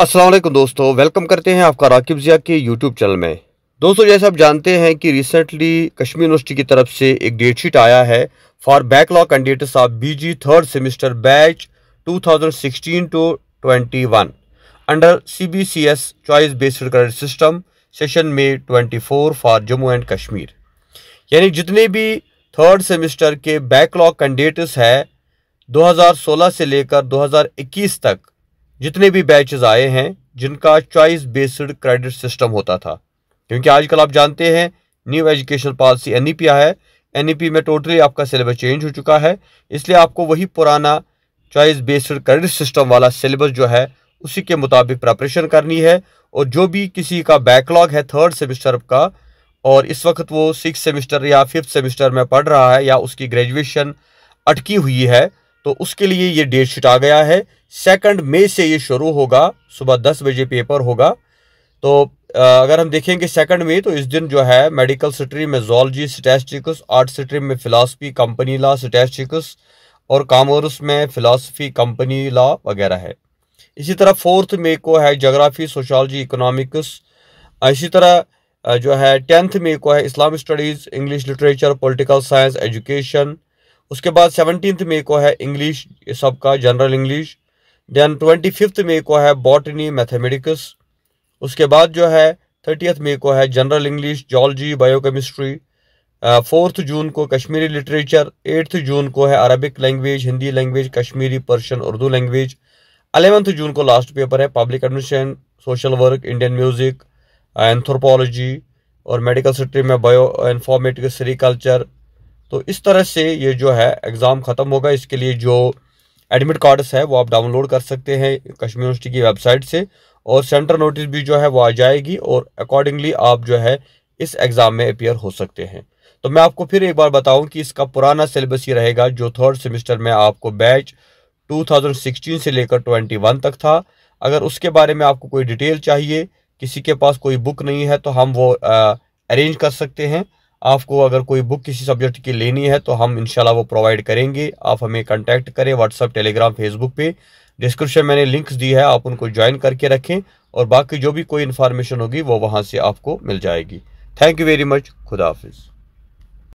असलम दोस्तों वेलकम करते हैं आपका राकिब ज़िया के यूट्यूब चैनल में दोस्तों जैसे आप जानते हैं कि रिसेंटली कश्मीर यूनिवर्सिटी की तरफ से एक डेट शीट आया है for backlog candidates of B G third semester batch 2016 to 21 under S choice based credit system session में 24 फॉर जम्मू एंड कश्मीर यानी जितने भी थर्ड सेमिस्टर के बैकलॉग कैंडिडेट्स हैं सोलह से लेकर इक्कीस तक जितने भी बैचेज आए हैं जिनका चॉइस बेस्ड क्रेडिट सिस्टम होता था क्योंकि आजकल आप जानते हैं न्यू एजुकेशन पॉलिसी एन है एन e में टोटली आपका सिलेबस चेंज हो चुका है इसलिए आपको वही पुराना चॉइस बेस्ड क्रेडिट सिस्टम वाला सिलेबस जो है उसी के मुताबिक प्रपरेशन करनी है और जो भी किसी का बैकलॉग है थर्ड सेमेस्टर का और इस वक्त वो सिक्स सेमेस्टर या फिफ्थ सेमेस्टर में पढ़ रहा है या उसकी ग्रेजुएशन अटकी हुई है तो उसके लिए ये डेट शीट आ गया है सेकंड मई से ये शुरू होगा सुबह दस बजे पेपर होगा तो अगर हम देखेंगे सेकंड मई तो इस दिन जो है मेडिकल स्ट्रीम में जोलॉजी स्टैस्टिक्स आर्ट स्ट्रीम में फिलासफी कंपनी ला स्टैस्टिक्स और कामर्स में फिलासफी कंपनी ला वगैरह है इसी तरह फोर्थ मे को है जोग्राफी सोशोलॉजी इकोनॉमिक्स इसी तरह जो है टेंथ मे को है Islamic studies English literature political science education उसके बाद सेवनटीन मे को है इंग्लिश सबका general English then twenty fifth May को है बॉटनी मैथमेटिक्स उसके बाद जो है थर्टियथ मे को है general English zoology biochemistry fourth June को कश्मीरी लिटरेचर एट्थ जून को है Arabic language Hindi language Kashmiri Persian Urdu language eleventh June को लास्ट पेपर है public admission social work Indian music anthropology और मेडिकल स्ट्रीम में बायो इन्फॉर्मेटिक्स सेरिकल्चर तो इस तरह से ये जो है एग्ज़ाम ख़त्म होगा इसके लिए जो एडमिट कार्ड्स है वो आप डाउनलोड कर सकते हैं कश्मीर यूनिवर्सिटी की वेबसाइट से और सेंटर नोटिस भी जो है वो आ जाएगी और अकॉर्डिंगली आप जो है इस एग्ज़ाम में अपेयर हो सकते हैं तो मैं आपको फिर एक बार बताऊं कि इसका पुराना सिलेबस ही रहेगा जो थर्ड सेमेस्टर में आपको बैच 2016 से लेकर 21 तक था अगर उसके बारे में आपको कोई डिटेल चाहिए किसी के पास कोई बुक नहीं है तो हम वो अरेंज कर सकते हैं आपको अगर कोई बुक किसी सब्जेक्ट की लेनी है तो हम इनशाला वो प्रोवाइड करेंगे आप हमें कॉन्टैक्ट करें व्हाट्सअप टेलीग्राम फेसबुक पे डिस्क्रिप्शन मैंने लिंक्स दी है आप उनको ज्वाइन करके रखें और बाकी जो भी कोई इन्फॉर्मेशन होगी वो वहाँ से आपको मिल जाएगी थैंक यू वेरी मच खुदा हाफिज़